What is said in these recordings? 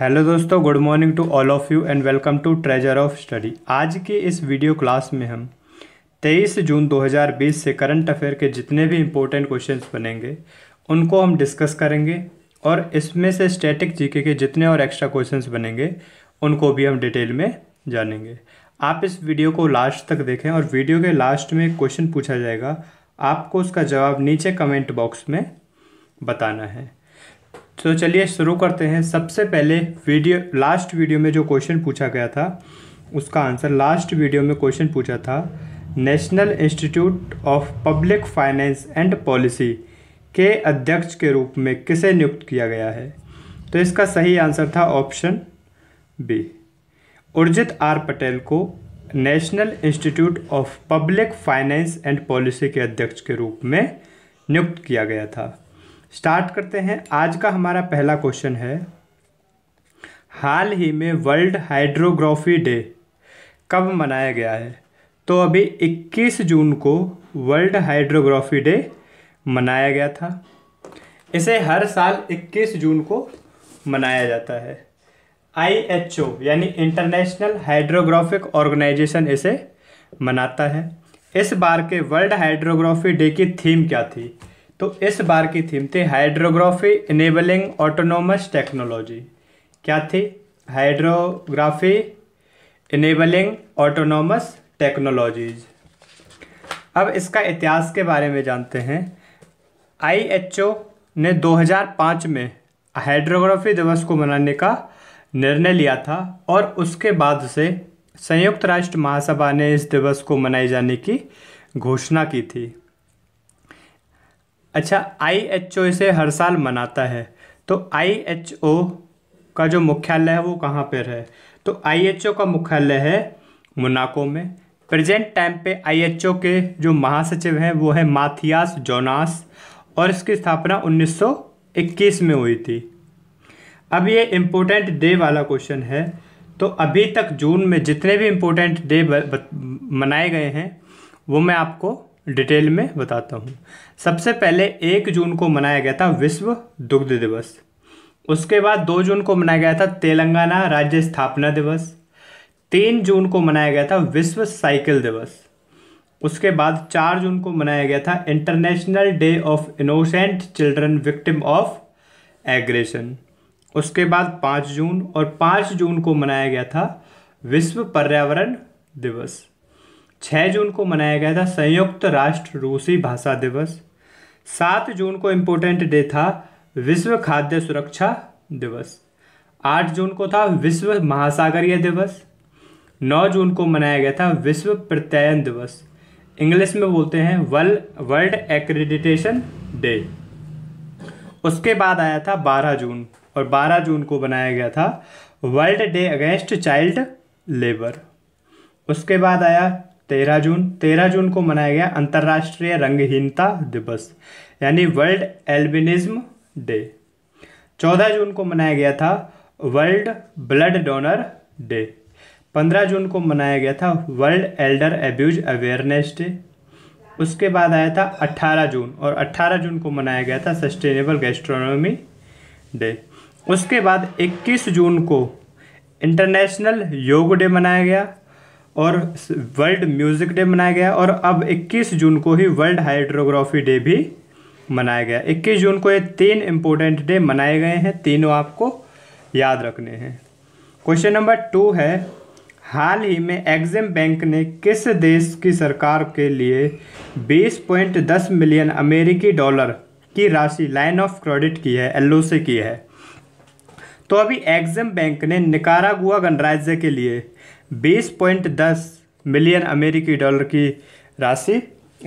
hello दोस्तों good morning to all of you and welcome to treasure of study आज के इस video class में हम 23 जून 2020 से करंट अफेयर के जितने भी इम्पोर्टेंट क्वेश्चंस बनेंगे उनको हम डिस्कस करेंगे और इसमें से स्टैटिक जीके के जितने और एक्स्ट्रा क्वेश्चंस बनेंगे उनको भी हम डिटेल में जानेंगे आप इस वीडियो को लास्ट तक देखें और वीडियो के लास्ट में क्वेश्चन पूछा जाएगा आपको उसका जवाब नीचे कमेंट बॉक्स में बताना है तो चलिए शुरू करते हैं सबसे पहले वीडियो लास्ट वीडियो में जो क्वेश्चन पूछा गया था उसका आंसर लास्ट वीडियो में क्वेश्चन पूछा था national institute of public finance and policy के अध्यक्ष के रूप में किसे नियुक्त किया गया है तो इसका सही आंसर था option B Urjit R Patel को national institute of public finance and policy के अध्यक्ष के रूप में नियुक्त किया गया था स्टार्ट करते हैं आज का हमारा पहला क्वेश्चन है हाल ही में वर्ल्ड हाइड्रोग्राफी डे कब मनाया गया है तो अभी 21 जून को वर्ल्ड हाइड्रोग्राफी डे मनाया गया था इसे हर साल 21 जून को मनाया जाता है आई एच ओ यानी इंटरनेशनल हाइड्रोग्राफिक ऑर्गेनाइजेशन इसे मनाता है इस बार के वर्ल्ड हाइड्रोग्राफी डे की थीम क्या थी तो इस बार की थीम थी हाइड्रोग्राफी इनेबलिंग ऑटोनोमस टेक्नोलॉजी क्या थी हाइड्रोग्राफी इनेबलिंग ऑटोनोमस टेक्नोलॉजीज अब इसका इतिहास के बारे में जानते हैं आईएचओ ने 2005 में हाइड्रोग्राफी दिवस को मनाने का निर्णय लिया था और उसके बाद से संयुक्त राष्ट्र महासभा ने इस दिवस को मनाए जाने की घोषणा की थी अच्छा आई एच ओ इसे हर साल मनाता है तो आई एच ओ का जो मुख्यालय है वो कहाँ पर है तो आई एच ओ का मुख्यालय है मोनाको में प्रेजेंट टाइम पे आई एच ओ के जो महासचिव हैं वो है माथियास जोनास और इसकी स्थापना 1921 में हुई थी अब ये इम्पोर्टेंट डे वाला क्वेश्चन है तो अभी तक जून में जितने भी इम्पोर्टेंट डे मनाए गए हैं वो मैं आपको डिटेल में बताता हूँ सबसे पहले एक जून को मनाया गया था विश्व दुग्ध दिवस उसके बाद दो जून को मनाया गया था तेलंगाना राज्य स्थापना दिवस तीन जून को मनाया गया था विश्व साइकिल दिवस उसके बाद चार जून को मनाया गया था international day of innocent children victim of aggression उसके बाद पाँच जून और पाँच जून को मनाया गया था विश्व पर्यावरण दिवस छः जून को मनाया गया था संयुक्त राष्ट्र रूसी भाषा दिवस सात जून को इम्पोर्टेंट डे था विश्व खाद्य सुरक्षा दिवस आठ जून को था विश्व महासागरीय दिवस नौ जून को मनाया गया था विश्व प्रत्ययन दिवस इंग्लिश में बोलते हैं वर्ल्ड वर्ल्ड एक्रेडिटेशन डे उसके बाद आया था बारह जून और बारह जून को बनाया गया था world day against child labour उसके बाद आया तेरह जून तेरह जून को मनाया गया अंतर्राष्ट्रीय रंगहीनता दिवस यानी वर्ल्ड एल्बिनिज्म डे चौदह जून को मनाया गया था वर्ल्ड ब्लड डोनर डे पंद्रह जून को मनाया गया था world elder abuse awareness day उसके बाद आया था अट्ठारह जून और अट्ठारह जून को मनाया गया था सस्टेनेबल गैस्ट्रोनॉमी डे उसके बाद इक्कीस जून को इंटरनेशनल योग डे मनाया गया और वर्ल्ड म्यूज़िक डे मनाया गया और अब 21 जून को ही वर्ल्ड हाइड्रोग्राफी डे भी मनाया गया 21 जून को ये तीन इम्पोर्टेंट डे मनाए गए हैं तीनों आपको याद रखने हैं क्वेश्चन नंबर टू है हाल ही में एग्जिम बैंक ने किस देश की सरकार के लिए 20.10 मिलियन अमेरिकी डॉलर की राशि लाइन ऑफ क्रेडिट की है एल की है तो अभी एग्जिम बैंक ने निकारागुआ गणराज्य के लिए बीस पॉइंट दस मिलियन अमेरिकी डॉलर की राशि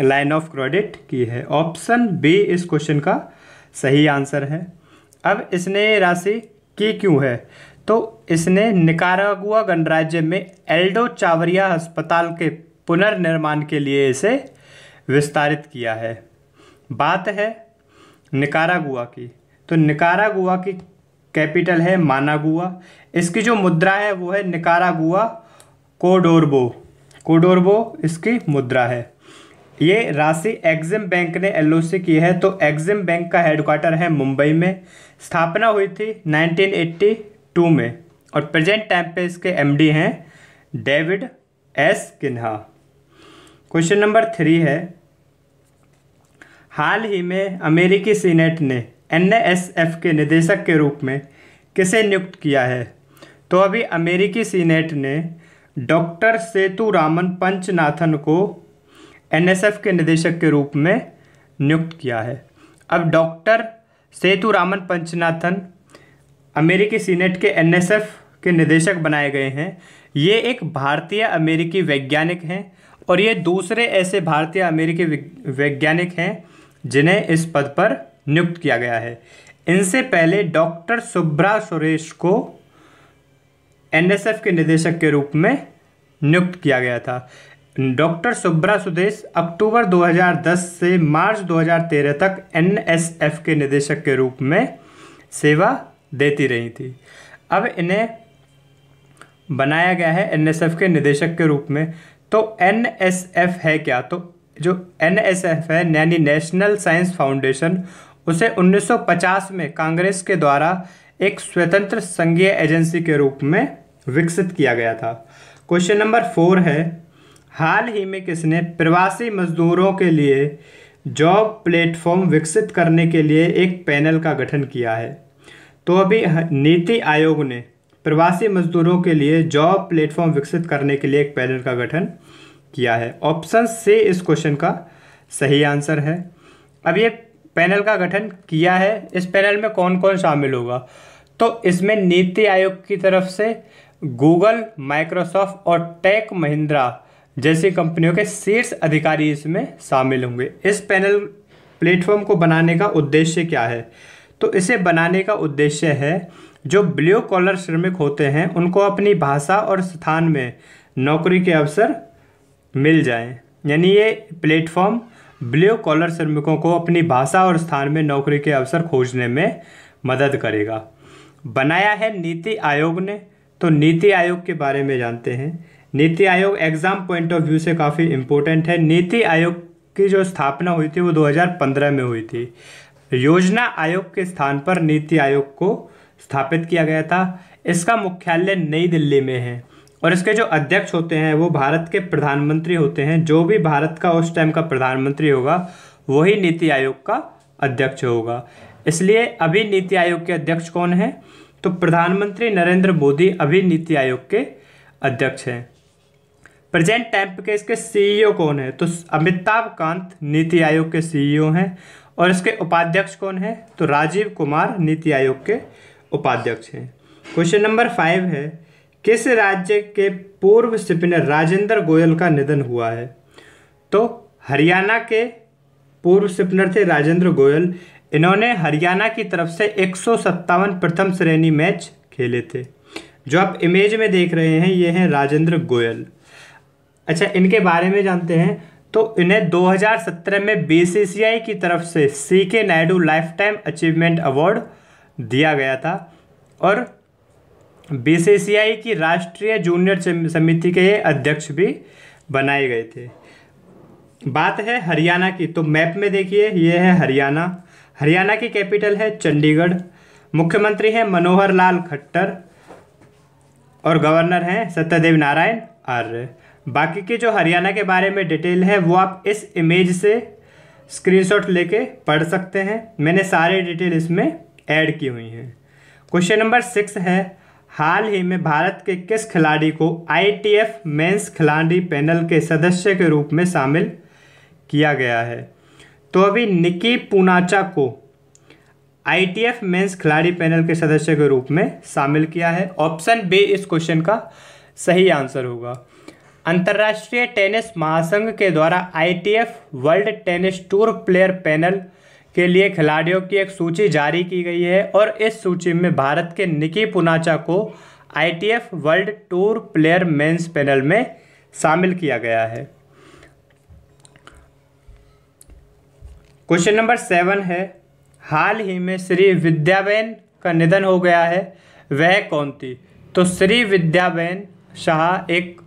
लाइन ऑफ क्रेडिट की है ऑप्शन बी इस क्वेश्चन का सही आंसर है अब इसने राशि की क्यों है तो इसने निकारागुआ गणराज्य में एल्डो चावरिया अस्पताल के पुनर्निर्माण के लिए इसे विस्तारित किया है बात है निकारागुआ की तो निकारागुआ की कैपिटल है मानागुआ इसकी जो मुद्रा है वो है निकारागुआ कोडोरबो कोडोरबो इसकी मुद्रा है ये राशि एग्जिम बैंक ने एल की है तो एग्जिम बैंक का हेडक्वार्टर है मुंबई में स्थापना हुई थी 1982 में और प्रेजेंट टाइम पे इसके एमडी हैं डेविड एस किन्हा क्वेश्चन नंबर थ्री है हाल ही में अमेरिकी सीनेट ने एन के निदेशक के रूप में किसे नियुक्त किया है तो अभी अमेरिकी सीनेट ने डॉक्टर सेतु रामन पंचनाथन को एनएसएफ के निदेशक के रूप में नियुक्त किया है अब डॉक्टर सेतु रामन पंचनाथन अमेरिकी सीनेट के एनएसएफ के निदेशक बनाए गए हैं ये एक भारतीय अमेरिकी वैज्ञानिक हैं और ये दूसरे ऐसे भारतीय अमेरिकी वैज्ञानिक हैं जिन्हें इस पद पर नियुक्त किया गया है इनसे पहले डॉक्टर सुब्रा सुरेश को एनएसएफ के निदेशक के रूप में नियुक्त किया गया था डॉक्टर सुब्रा सुदेश अक्टूबर 2010 से मार्च 2013 तक एनएसएफ के निदेशक के रूप में सेवा देती रही थी अब इन्हें बनाया गया है एनएसएफ के निदेशक के रूप में तो एनएसएफ है क्या तो जो एनएसएफ है यानी नेशनल साइंस फाउंडेशन उसे 1950 में कांग्रेस के द्वारा एक स्वतंत्र संघीय एजेंसी के रूप में विकसित किया गया था क्वेश्चन नंबर फोर है हाल ही में किसने प्रवासी मजदूरों के लिए जॉब प्लेटफॉर्म विकसित करने के लिए एक पैनल का गठन किया है तो अभी नीति आयोग ने प्रवासी मजदूरों के लिए जॉब प्लेटफॉर्म विकसित करने के लिए एक पैनल का गठन किया है ऑप्शन से इस क्वेश्चन का सही आंसर है अब ये पैनल का गठन किया है इस पैनल में कौन कौन शामिल होगा तो इसमें नीति आयोग की तरफ से गूगल माइक्रोसॉफ्ट और टेक महिंद्रा जैसी कंपनियों के शीर्ष अधिकारी इसमें शामिल होंगे इस पैनल प्लेटफॉर्म को बनाने का उद्देश्य क्या है तो इसे बनाने का उद्देश्य है जो ब्लू कॉलर श्रमिक होते हैं उनको अपनी भाषा और स्थान में नौकरी के अवसर मिल जाएं यानी ये प्लेटफॉर्म ब्लू कॉलर श्रमिकों को अपनी भाषा और स्थान में नौकरी के अवसर खोजने में मदद करेगा बनाया है नीति आयोग ने तो नीति आयोग के बारे में जानते हैं नीति आयोग एग्ज़ाम पॉइंट ऑफ व्यू से काफ़ी इम्पोर्टेंट है नीति आयोग की जो स्थापना हुई थी वो 2015 में हुई थी योजना आयोग के स्थान पर नीति आयोग को स्थापित किया गया था इसका मुख्यालय नई दिल्ली में है और इसके जो अध्यक्ष होते हैं वो भारत के प्रधानमंत्री होते हैं जो भी भारत का उस टाइम का प्रधानमंत्री होगा वही नीति आयोग का अध्यक्ष होगा इसलिए अभी नीति आयोग के अध्यक्ष कौन है तो प्रधानमंत्री नरेंद्र मोदी अभी नीति आयोग के अध्यक्ष हैं प्रेजेंट टाइम के इसके सीईओ कौन है तो अमिताभ कांत नीति आयोग के सीईओ हैं और इसके उपाध्यक्ष कौन है तो राजीव कुमार नीति आयोग के उपाध्यक्ष हैं क्वेश्चन नंबर फाइव है किस राज्य के पूर्व स्पिनर राजेंद्र गोयल का निधन हुआ है तो हरियाणा के पूर्व स्पिनर थे राजेंद्र गोयल इन्होंने हरियाणा की तरफ से एक प्रथम श्रेणी मैच खेले थे जो आप इमेज में देख रहे हैं ये हैं राजेंद्र गोयल अच्छा इनके बारे में जानते हैं तो इन्हें 2017 में बी की तरफ से C K Naidu lifetime achievement award दिया गया था और बी की राष्ट्रीय जूनियर समिति के अध्यक्ष भी बनाए गए थे बात है हरियाणा की तो मैप में देखिए ये है हरियाणा हरियाणा की कैपिटल है चंडीगढ़ मुख्यमंत्री हैं मनोहर लाल खट्टर और गवर्नर हैं सत्यदेव नारायण आर्य बाकी की जो हरियाणा के बारे में डिटेल है वो आप इस इमेज से स्क्रीनशॉट लेके पढ़ सकते हैं मैंने सारे डिटेल इसमें ऐड की हुई हैं क्वेश्चन नंबर सिक्स है हाल ही में भारत के किस खिलाड़ी को आईटीएफ मेंस खिलाड़ी पैनल के सदस्य के रूप में शामिल किया गया है तो अभी निकी पुनाचा को आईटीएफ मेंस खिलाड़ी पैनल के सदस्य के रूप में शामिल किया है ऑप्शन बी इस क्वेश्चन का सही आंसर होगा अंतर्राष्ट्रीय टेनिस महासंघ के द्वारा ITF world tennis tour player panel के लिए खिलाड़ियों की एक सूची जारी की गई है और इस सूची में भारत के निकी पुनाचा को ITF world tour player men's panel में शामिल किया गया है क्वेश्चन नंबर सेवन है हाल ही में श्री विद्याबेन का निधन हो गया है वह कौन थी तो श्री विद्याबेन शाह एक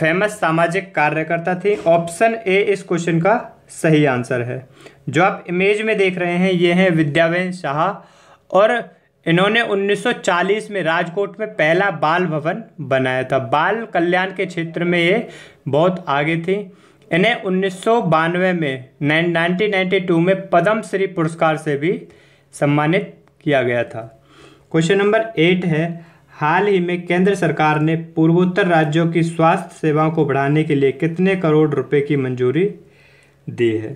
फेमस सामाजिक कार्यकर्ता थी ऑप्शन ए इस क्वेश्चन का सही आंसर है जो आप इमेज में देख रहे हैं ये हैं विद्याबेन शाह और इन्होंने 1940 में राजकोट में पहला बाल भवन बनाया था बाल कल्याण के क्षेत्र में ये बहुत आगे थी इन्हें उन्नीस में नाइनटीन में पद्म श्री पुरस्कार से भी सम्मानित किया गया था क्वेश्चन नंबर एट है हाल ही में केंद्र सरकार ने पूर्वोत्तर राज्यों की स्वास्थ्य सेवाओं को बढ़ाने के लिए कितने करोड़ रुपए की मंजूरी दी है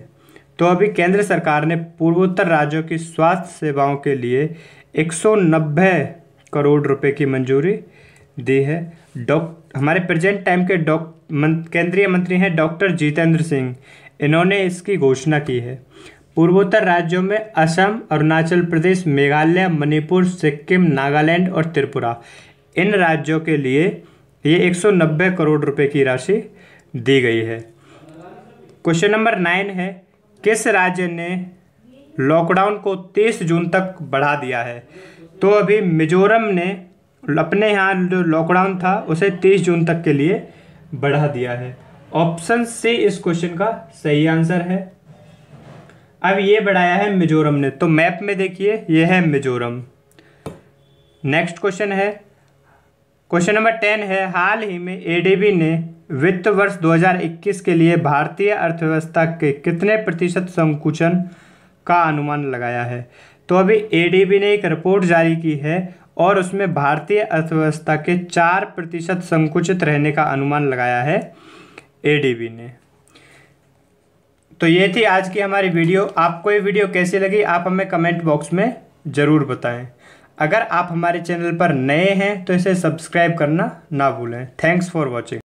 तो अभी केंद्र सरकार ने पूर्वोत्तर राज्यों की स्वास्थ्य सेवाओं के लिए 190 करोड़ रुपए की मंजूरी दी है डॉक्टर हमारे प्रेजेंट टाइम के डॉक केंद्रीय मंत्री हैं डॉक्टर जितेंद्र सिंह इन्होंने इसकी घोषणा की है पूर्वोत्तर राज्यों में असम अरुणाचल प्रदेश मेघालय मणिपुर सिक्किम नागालैंड और त्रिपुरा इन राज्यों के लिए ये 190 करोड़ रुपए की राशि दी गई है क्वेश्चन नंबर नाइन है किस राज्य ने लॉकडाउन को 30 जून तक बढ़ा दिया है तो अभी मिजोरम ने अपने यहाँ जो लॉकडाउन था उसे तीस जून तक के लिए बढ़ा दिया है ऑप्शन सी इस क्वेश्चन का सही आंसर है अब ये बढ़ाया है मिजोरम ने तो मैप में देखिए ये है मिजोरम नेक्स्ट क्वेश्चन है क्वेश्चन नंबर टेन है हाल ही में एडीबी ने वित्त वर्ष 2021 के लिए भारतीय अर्थव्यवस्था के कितने प्रतिशत संकुचन का अनुमान लगाया है तो अभी एडीबी ने एक रिपोर्ट जारी की है और उसमें भारतीय अर्थव्यवस्था के चार प्रतिशत संकुचित रहने का अनुमान लगाया है एडीबी ने तो ये थी आज की हमारी वीडियो आपको ये वीडियो कैसी लगी आप हमें कमेंट बॉक्स में ज़रूर बताएं अगर आप हमारे चैनल पर नए हैं तो इसे सब्सक्राइब करना ना भूलें थैंक्स फॉर वॉचिंग